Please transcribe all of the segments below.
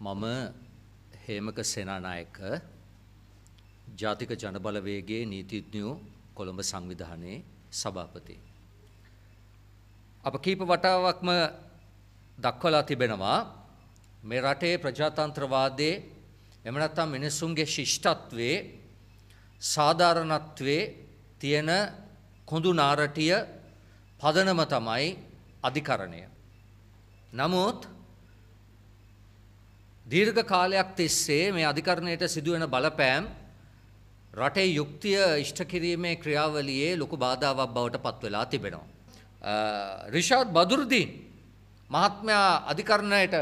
මම හේමක සේනානායක ජාතික ජනබලවේගයේ නීතිඥයෝ කොළඹ සංවිධානයේ සභාපති. අප කීප වටාවක්ම දක්වලා තිබෙනවා මේ රටේ ප්‍රජාතන්ත්‍රවාදයේ එම නැත්නම් මිනිසුන්ගේ ශිෂ්ටත්වයේ සාධාරණත්වයේ තියෙන කොඳු නාරටිය පදනම තමයි අධිකරණය. නමුත් දීර්ඝ කාලයක් තිස්සේ මේ අධිකරණයට සිදුවෙන බලපෑම් රටේ යුක්තිය ඉෂ්ට කිරීමේ ක්‍රියාවලියේ ලොකු බාධාවක් බවට පත්වෙලා තිබෙනවා. රිෂාඩ් බදුර්දීන් මහත්මයා අධිකරණයට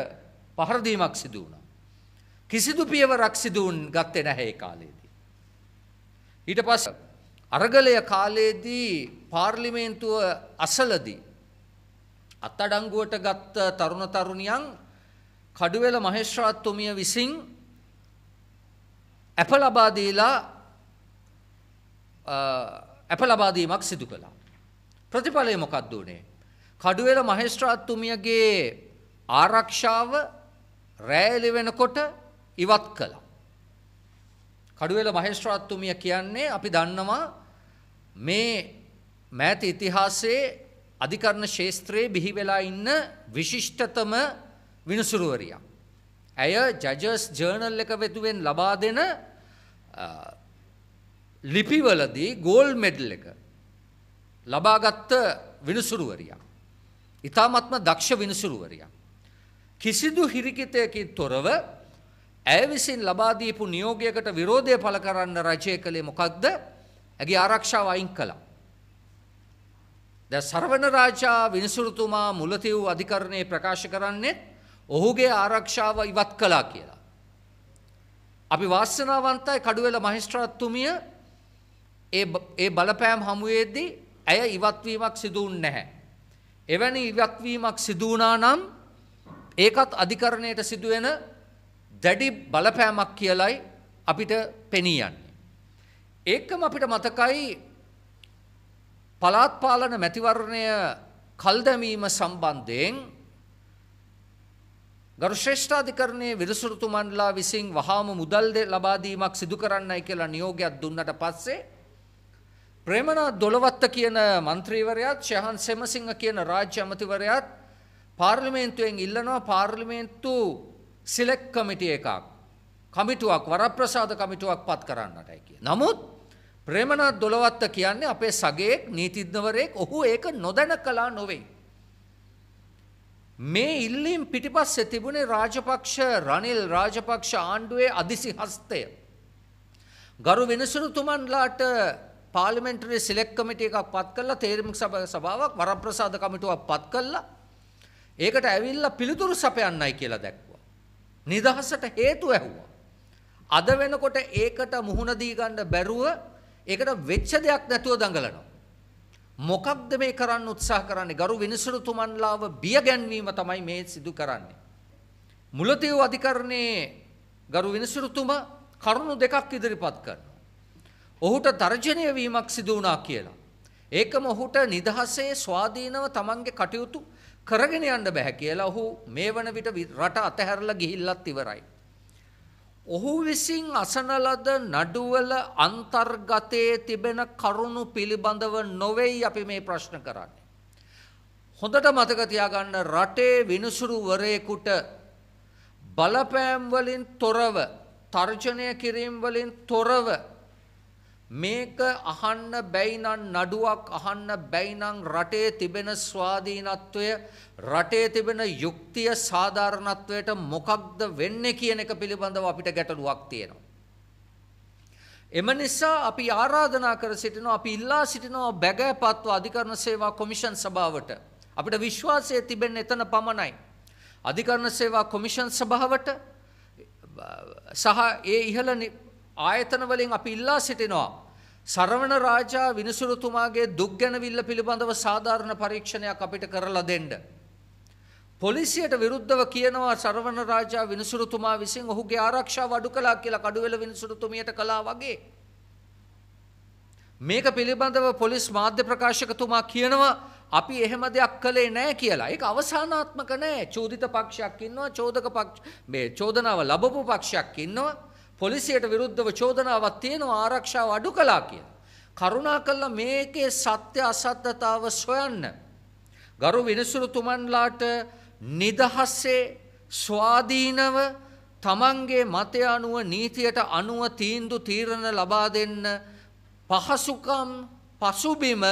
පහරදීමක් සිදු වුණා. කිසිදු පියවරක් සිදුවන් ගත්තේ නැහැ ඒ කාලයේදී. ඊට පස්සේ අරගලය කාලයේදී පාර්ලිමේන්තුව අසලදී අත්අඩංගුවට ගත්ත තරුණ තරුණියන් කඩුවෙල මහේශ්‍රාත්තුමිය විසින් ඇප ලබාදීලා ඇප ලබාදීමක් සිදු කළා. ප්‍රතිඵලය මොකක්ද වනේ. කඩුවෙල මහේෂ්ත්‍රාත්තුමියගේ ආරක්ෂාව රෑලි වෙනකොට ඉවත් කළා. කඩුවෙල මහේෂ්ත්‍රාත්තුමිය කියන්නේ අපි දන්නවා මේ මෑත ඉතිහාසයේ අධිකරණ ශේත්‍රයේ බිහිවෙලා ඉන්න විශිෂ්ටතම විනිසුරුවරියක්. ඇය ජජස් ජර්නල් එක වෙතුවෙන් ලබා දෙන ලිපිවලදී ගෝල් මෙඩල් එක ලබාගත්ත විනිසුරුවරියක්. ඉතාමත්ම දක්ෂ විනිසුරුවරියක්. කිසිදු හිරිකිතයකින් තොරව ඇය විසින් ලබාදීපු නියෝගයකට විරෝධය පළ කරන්න රජය කළේ මොකක්ද ඇගේ ආරක්ෂාව අයින් කළා. ද සර්වණ රාජා විනිසුරුතුමා මුලතිව් අධිකරණය ප්‍රකාශ කරන්නේත් ඔහුගේ ආරක්ෂාව ඉවත් කලා කියලා. අපි වාස්සනාවන්තයි කඩුවෙල මහිස්ත්‍රාත්තුමිය ඒ බලපෑම් හමුවේදී ඇය ඉවත්වීමක් සිදුවන් නැහැ. එවැනි ඉවත්වීමක් සිදුවනා නම් ඒකත් අධිකරණයට සිදුවෙන දැඩි බලපෑමක් කියලයි අපිට පෙනීයන්නේ. ඒකම අපිට මතකයි පලාත්පාලන මැතිවරණය කල්දැමීම සම්බන්ධයෙන් ගරු ශ්‍රේෂ්ඨාධිකරණයේ විරසුරුතු මණ්ඩලා විසින් වහාම මුදල් ලබා දීමක් සිදු කරන්නයි කියලා නියෝගයක් දුන්නට පස්සේ ප්‍රේමනාත් දොළවත්ත කියන മന്ത്രിවරයාත් ශහන් සෙමසිංහ කියන රාජ්‍ය අමතිවරයාත් පාර්ලිමේන්තුවෙන් ඉල්ලනවා පාර්ලිමේන්තු සිලෙක්ට් කමිටි එකක් කමිටුවක් වරප්‍රසාද කමිටුවක් පත් කරන්නටයි කිය. නමුත් ප්‍රේමනාත් දොළවත්ත කියන්නේ අපේ සගේක් නීතිඥවරයෙක් ඔහු ඒක නොදැන කළා නොවේ. මේ ඉල්ලීම් පිටිපස්සේ තිබුණේ රාජපක්ෂ රනිල් රාජපක්ෂ ආණ්ඩුවේ අදිසි හස්තය. ගරු විනිසුරුතුමන්ලාට පාලිමෙන්ටරි සිලෙක් කමිට එකක් පත් කල්ලා තේරමික් සභාවක් වරප්‍රසාද කමිටුවක් පත් කල්ලා ඒකට ඇවිල්ල පිළිතුරු සපයන්නයි කියලා දැක්වා. නිදහසට හේතු ඇහුවා. අද වෙනකොට ඒකට මුහුණදී ගණ්ඩ බැරුව ඒකට වෙච්ච දෙයක් නැතුව දඟලනවා. මොකක්ද මේ කරන්න උත්සාහ කරන්නේ ගරු විනිසුරුතුමන්ලාව බිය ගැන්වීම තමයි මේ සිදු කරන්නේ. මුලතිව් අධිකරණයේ ගරු විනිසුරුතුම කරුණු දෙකක් ඉදිරිපත් කරන. ඔහුට තර්ජනය වීමක් සිදු වුණා කියලා. ඒකම ඔහුට නිදහසේ ස්වාධීනව තමන්ගේ කටයුතු කරගෙන යන්න බැහැ කියලා ඔහු මේ වන විට රට අතහැරලා ගිහිල්ලත් ඉවරයි. ඔහු විසින් අසන ලද නඩුවල අන්තර්ගතයේ තිබෙන කරුණු පිළිබඳව නොවේයි අපි මේ ප්‍රශ්න කරන්නේ. හොඳට මතක තියාගන්න රටේ විනිසුරුවරයෙකුට බලපෑම් වලින් තොරව තර්ජනය කිරීම වලින් තොරව මේක අහන්න බැයි නම් නඩුවක් අහන්න බැයි නම් රටේ තිබෙන ස්වාධීනත්වය රටේ තිබෙන යුක්තිය සාධාරණත්වයට මොකක්ද වෙන්නේ කියන එක පිළිබඳව අපිට ගැටලුවක් තියෙනවා. එම නිසා අපි ආරාධනා කර සිටිනවා අපි ඉල්ලා සිටිනවා බැගෑපත්ව අධිකරණ සේවා කොමිෂන් සභාවට අපිට විශ්වාසය තිබෙන්නේ එතන පමණයි. අධිකරණ සේවා කොමිෂන් සභාවට සහ ඒ ඉහළ ආයතන වලින් අපි ඉල්ලා සිටිනවා. සරවණ රාජා විනිසුරුතුමාගේ දුක් ගැනවිල්ල පිළිබඳව සාධාරණ පරීක්ෂණයක් අපිට කරලා දෙන්න. පොලිසියට විරුද්ධව කියනවා සරවණ රාජා විනිසුරුතුමා විසින් ඔහුගේ ආරක්ෂාව අඩු කළා කියලා කඩුවෙල විනිසුරුතුමියට කළා වගේ. මේක පිළිබඳව පොලිස් මාධ්‍ය ප්‍රකාශකතුමා කියනවා අපි එහෙම දෙයක් කළේ නෑ කියලා. ඒක අවසානාත්මක නෑ. චෝදිත පක්ෂයක් ඉන්නවා, චෝදක පක්ෂ මේ චෝදනාව ලැබපු පක්ෂයක් ඉන්නවා. පොලිසියට විරුද්ධව චෝදනාවක් තියෙනවා ආරක්ෂාව අඩු කළා කිය. කරුණා කල්ලා මේකේ සත්‍ය අසත්‍යතාව සොයන්න. ගරු විනිසුරුතුමන්ලාට නිදහස්සේ ස්වාධීනව තමන්ගේ මතය අනුව නීතියට අනුව තීන්දු තීරණ ලබා දෙන්න පහසුකම් පසුබිම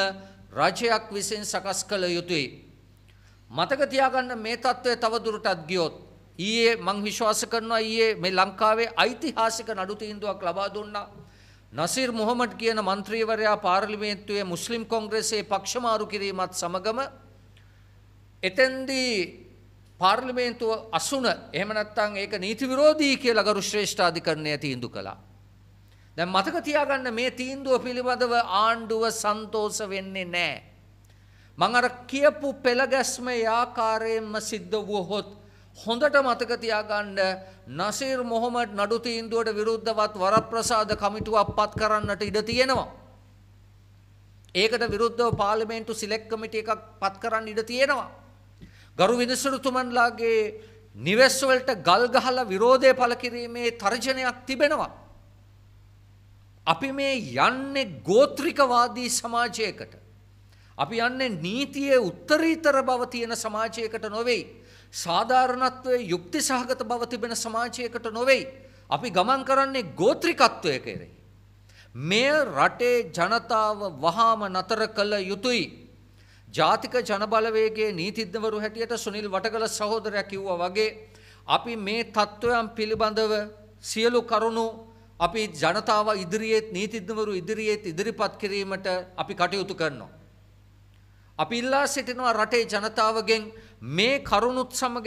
රජයක් විසින් සකස් කළ යුතුයි. මතක තියාගන්න මේ තත්ත්වය තවදුරටත් ගියොත්. ඊයේ මං විශ්වාස කරනවා ඊයේ මේ ලංකාවේ ඓතිහාසික නඩු තීන්දුවක් ලබා දුන්නා. නසීර් මොහමඩ් කියන മന്ത്രിවරයා පාර්ලිමේන්තුවේ මුස්ලිම් කොංග්‍රසයේ පක්ෂමාරු කිරීමත් සමගම එතෙන්දී පාර්ලිමේන්තුව අසුන එහෙම නැත්නම් ඒක නීති විරෝධී කියලා ගරු ශ්‍රේෂ්ඨාධිකරණය තීන්දුව කළා. දැන් මතක තියාගන්න මේ තීන්දුව පිළිබඳව ආණ්ඩුව සන්තෝෂ වෙන්නේ නැහැ. මං අර කියපු පෙළ ගැස්ම ආකාරයෙන්ම සිද්ධ වුවහොත් හොඳට මතක තියාගන්න නසීර් මොහොමඩ් නඩු තීන්දුවට විරුද්ධවත් වරප්‍රසාද කමිටුවක් පත් කරන්නට ඉඩ තියෙනවා. ඒකට විරුද්ධව පාර්ලිමේන්තු සිලෙක්ට් කමිටි එකක් පත් කරන්න ඉඩ තියෙනවා. ගරු විනිසුරුතුමන්ලාගේ නිවෙස් වලට ගල් ගහලා විරෝධය පළ කිරීමේ තර්ජනයක් තිබෙනවා. අපි මේ යන්නේ ගෝත්‍රිකවාදී සමාජයකට. අපි යන්නේ නීතියේ උත්තරීතර බව තියෙන සමාජයකට නොවෙයි. සාධාරණත්වයේ යුක්ති සහගත බව තිබෙන සමාජයකට නොවෙයි. අපි ගමන් කරන්නේ ගෝත්‍රිකත්වය කෙරෙහි. මෙය රටේ ජනතාව වහාම නතර කළ යුතුයි. ජාතික ජනබලවේගේ නීතිද්දවරු හැටියට සුනිල් වටකල සහෝදරය කිව්වා වගේ අපි මේ තත්ත්වයන් පිළිබඳව සියලු කරුණු අපි ජනතාව ඉදිරියේත් නීතිද්දවරු ඉදිරියේත් ඉදිරිපත් කිරීමට අපි කටයුතු කරනවා. අපි ඉල්ලා සිටිනවා රටේ ජනතාවගෙන් මේ කරුණුත් සමග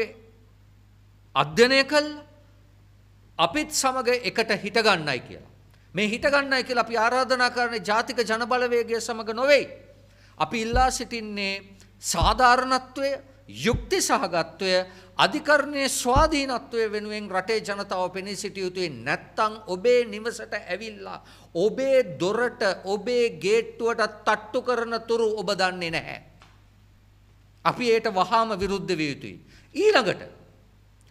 අධ්‍යනය කල් අපිත් සමඟ එකට හිටගන්නයි කියලා. මේ හිටගන්නයි කියලා අපි ආරාධනා කරන ජාතික ජනබලවේගය සමඟ නොවෙයි. අපි ඉල්ලා සිටින්නේ සාධාරණත්වය යුක්ති සහගත්වය අධිකරණයේ ස්වාධීනත්වය වෙනුවෙන් රටේ ජනතාව පෙනී සිටිය යුතුයි නැත්තං ඔබේ නිවසට ඇවිල්ලා ඔබේ දොරට ඔබේ ගේට්ටුවට තට්ටු කරන තුරු ඔබ දන්නේ නැහැ. අපි ඒට වහාම විරුද්ධ විය යුතුයි. ඊළඟට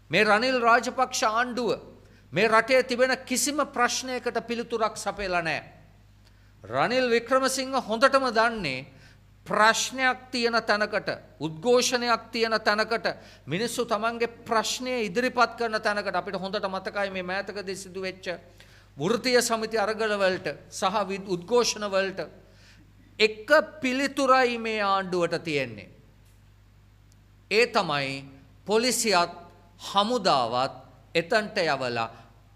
මේ රනිල් රාජපක්ෂ ආණ්ඩුව මේ රටේ තිබෙන කිසිම ප්‍රශ්නයකට පිළිතුරක් සපයලා නැහැ. රනිල් වික්‍රමසිංහ හොඳටම දන්නේ ප්‍රශ්නයක් තියෙන තැනකට උද්ඝෝෂණයක් තියෙන තැනකට මිනිස්සු තමන්ගේ ප්‍රශ්නය ඉදිරිපත් කරන තැනකට අපිට හොඳට මතකයි මේ මෑතකදී සිදු වෙච්ච වෘත්තීය සමිති අරගලවලට සහ උද්ඝෝෂණවලට එක පිළිතුරයි මේ ආණ්ඩුවට තියෙන්නේ. ඒ තමයි පොලිසියත් හමුදාවත් එතන්ට යවලා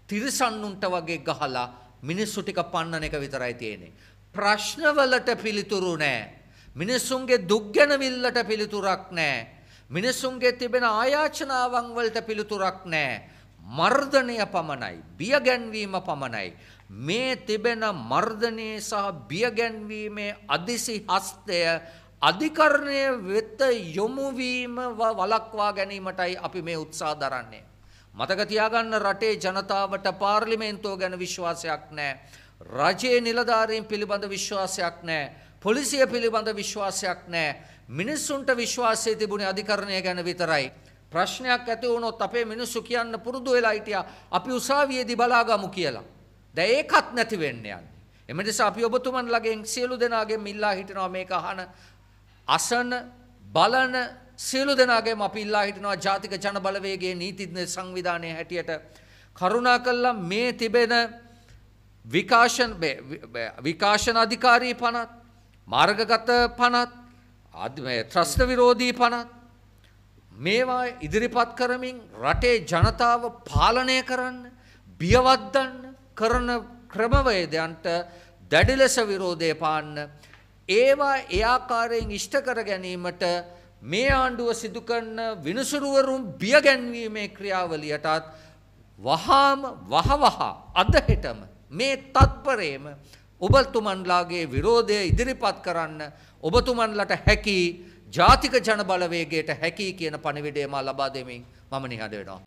තිරිසන්නුන්ට වගේ ගහලා මිනිස්සු ටික පන්නන එක විතරයි තියෙන්නේ. ප්‍රශ්නවලට පිළිතුරු නෑ. මිනිස්සුන්ගේ දුක්ගැනවිල්ලට පිළිතුරක් නෑ. මිනිස්සුන්ගේ තිබෙන ආයාචනාවන් වලට පිළිතුරක් නෑ. මර්ධනය පමණයි බියගැන්වීම පමණයි මේ තිබෙන මර්ධනයේ සහ බියගැන්වීමේ අදිසි හස්තය අධිකරණය වෙත යොමුවීම වලක්වා ගැනීමටයි අපි මේ උත්සා දරන්නේ. මතක තියාගන්න රටේ ජනතාවට පාර්ලිමේන්තුව ගැන විශ්වාසයක් නෑ. රජයේ නිලධාරීන් පිළිබඳ විශ්වාසයක් නෑ. පොලිසිය පිළිබඳ විශ්වාසයක් නෑ. මිනිස්සුන්ට විශ්වාසය තිබුණේ අධිකරණය ගැන විතරයි. ප්‍රශ්නයක් ඇති වුණොත් අපේ මිනිස්සු කියන්න පුරුදු වෙලා හිටියා අපි උසාවියේදී බලාගමු කියලා. දැන් ඒකත් නැති වෙන්න යන්නේ. එම නිසා අපි ඔබතුමන්ලගෙන් සියලු දෙනාගෙන් ඉල්ලා හිටිනවා මේක අහන අසන බලන සියලු දෙනාගේම අපි ඉල්ලා හිටිනවා ජාතික ජනබලවේගේ නීතිඥ සංවිධානයේ හැටියට කරුණා කළා මේ තිබෙන විකාශන විකාශන අධිකාරී පනත් මාර්ගගත පනත් ත්‍රස්න විරෝධී පනත් මේවා ඉදිරිපත් කරමින් රටේ ජනතාව පාලනය කරන්න බියවද්දන්න කරන ක්‍රමවේදයන්ට දැඩි ලෙස විරෝධය පාන්න ඒවා එයාකාරයෙන් ඉෂ්ට කර ගැනීමට මේ ආණ්ඩුව සිදුකරන විනිසුරුවරුම් බිය ගැන්වීමේ ක්‍රියාවලියටත් වහාම වහවහා අදහෙටම මේ තත්පරේම ඔබතුමන්ලාගේ විරෝධය ඉදිරිපත් කරන්න ඔබතුමන්ලට හැකි ජාතික ජනබලවේගයට හැකි කියන පණිවිඩය මා ලබා දෙමින් මම නිහඬ වෙනවා.